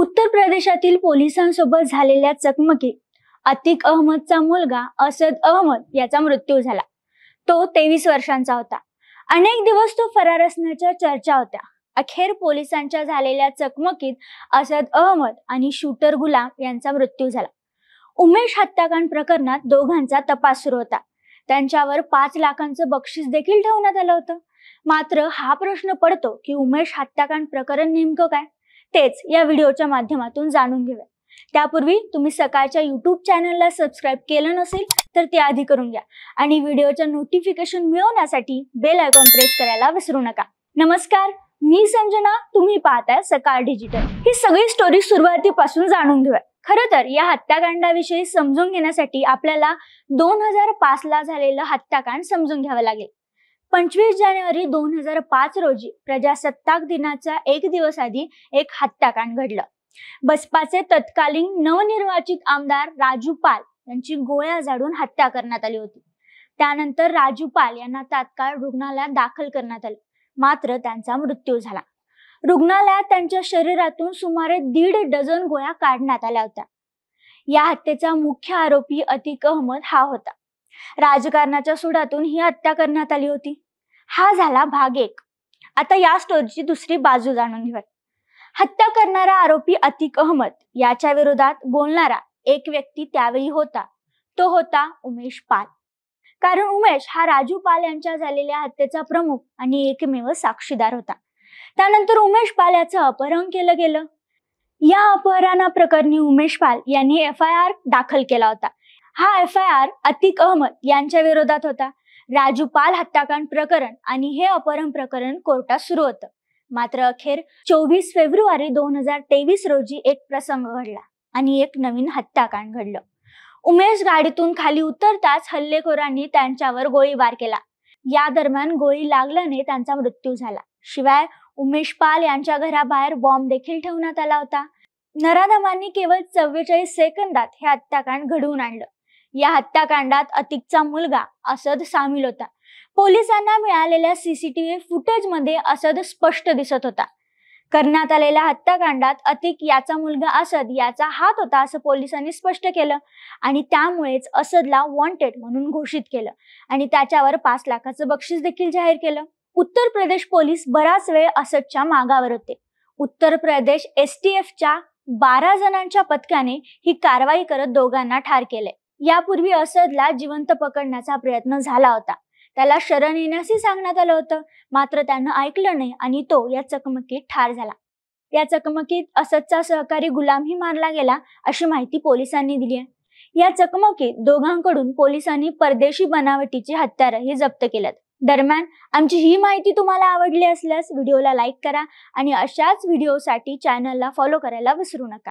उत्तर प्रदेशातील पोलिसांसोबत झालेल्या चकमकीत अतिक अहमदचा मुलगा असद अहमद याचा मृत्यू झाला तो तेवीस वर्षांचा होता अनेक दिवस तो फरार असण्याच्या चर्चा होत्या अखेर पोलिसांच्या झालेल्या चकमकीत असद अहमद आणि शूटर गुलाम यांचा मृत्यू झाला उमेश हत्याकांड प्रकरणात दोघांचा तपास सुरू होता त्यांच्यावर पाच लाखांचं बक्षीस देखील ठेवण्यात आलं होतं मात्र हा प्रश्न पडतो की उमेश हत्याकांड प्रकरण नेमकं काय तेच या व्हिडिओच्या माध्यमातून जाणून घेऊया त्यापूर्वी तुम्ही सकाळच्या युट्यूब चॅनलला सबस्क्राईब केलं नसेल तर ते आधी करून घ्या आणि व्हिडिओच्या नोटिफिकेशन मिळवण्यासाठी बेल आयकॉन प्रेस करायला विसरू नका नमस्कार मी संजना तुम्ही पाहताय सकाळ डिजिटल ही सगळी स्टोरी सुरुवातीपासून जाणून घेऊया खर तर या हत्याकांडाविषयी समजून घेण्यासाठी आपल्याला दोन हजार पाच ला झालेलं हत्याकांड समजून घ्यावं लागेल पंचवीस जानेवारी दोन हजार पाच रोजी प्रजासत्ताक दिनाच्या एक दिवस आधी एक हत्याकांड घडलं बसपाचे तत्कालीन नवनिर्वाचित आमदार राजू पाल यांची गोळ्या झाडून हत्या करण्यात आली होती त्यानंतर राजू पाल यांना तात्काळ रुग्णालयात दाखल करण्यात आले मात्र त्यांचा मृत्यू झाला रुग्णालयात त्यांच्या शरीरातून सुमारे दीड डझन गोळ्या काढण्यात आल्या होत्या या हत्येचा मुख्य आरोपी अतिक अहमद हा होता राजकारणाच्या सुडातून ही हत्या करण्यात आली होती हा झाला भाग एक आता या स्टोरीची दुसरी बाजू जाणून घेऊया हत्या करणारा आरोपी अतिक अहमद याच्या विरोधात बोलणारा एक व्यक्ती त्यावेळी होता तो होता उमेश पाल कारण उमेश हा राजू पाल यांच्या झालेल्या हत्येचा प्रमुख आणि एकमेव साक्षीदार होता त्यानंतर उमेश पाल याचं अपहरण केलं गेलं या अपहरणाप्रकरणी प्रकरणी उमेश पाल यांनी एफ आय आर दाखल केला होता हा F I R Atiq Ahmed यांच्या विरोधात होता राजू पाल हत्याकांड प्रकरण आणि हे अपहरण प्रकरण कोर्टात सुरू होतं मात्र अखेर चोवीस फेब्रुवारी दोन हजार तेवीस रोजी एक प्रसंग घडला आणि एक नवीन हत्याकांड घडलं उमेश गाडीतून खाली उतरताच हल्लेखोरांनी त्यांच्यावर गोळीबार केला या दरम्यान गोळी लागल्याने त्यांचा मृत्यू झाला शिवाय उमेश पाल यांच्या घराबाहेर बॉम्ब देखील ठेवण्यात आला होता नराधमांनी केवळ चव्वेचाळीस सेकंदात हे हत्याकांड घडवून आणलं या हत्याकांडात अतिकचा मुलगा असद सामील होता पोलिसांना मिळालेल्या सीसीटीव्ही फुटेजमध्ये असद स्पष्ट दिसत होता करण्यात आलेल्या हत्याकांडात अतिक याचा मुलगा असद याचा हात होता असं पोलिसांनी स्पष्ट केलं आणि त्यामुळेच असदला वॉन्टेड म्हणून घोषित केलं आणि त्याच्यावर पाच लाखाचं बक्षीस देखील जाहीर केलं उत्तर प्रदेश पोलीस बराच वेळ असदच्या मागावर होते उत्तर प्रदेश एफच्या बारा जणांच्या पथकाने ही कारवाई करत दोघांना ठार केले यापूर्वी असदला जिवंत पकडण्याचा प्रयत्न झाला होता त्याला शरण येण्यासही सांगण्यात आलं होतं मात्र त्यानं ऐकलं नाही आणि तो या चकमकीत ठार झाला या चकमकीत असदचा सहकारी गुलामही मारला गेला अशी माहिती पोलिसांनी दिली आहे या चकमकीत दोघांकडून पोलिसांनी परदेशी बनावटीची हत्यारंही जप्त केल्यात दरम्यान आमची ही माहिती तुम्हाला आवडली असल्यास व्हिडिओला लाईक करा आणि अशाच व्हिडिओसाठी चॅनलला फॉलो करायला विसरू नका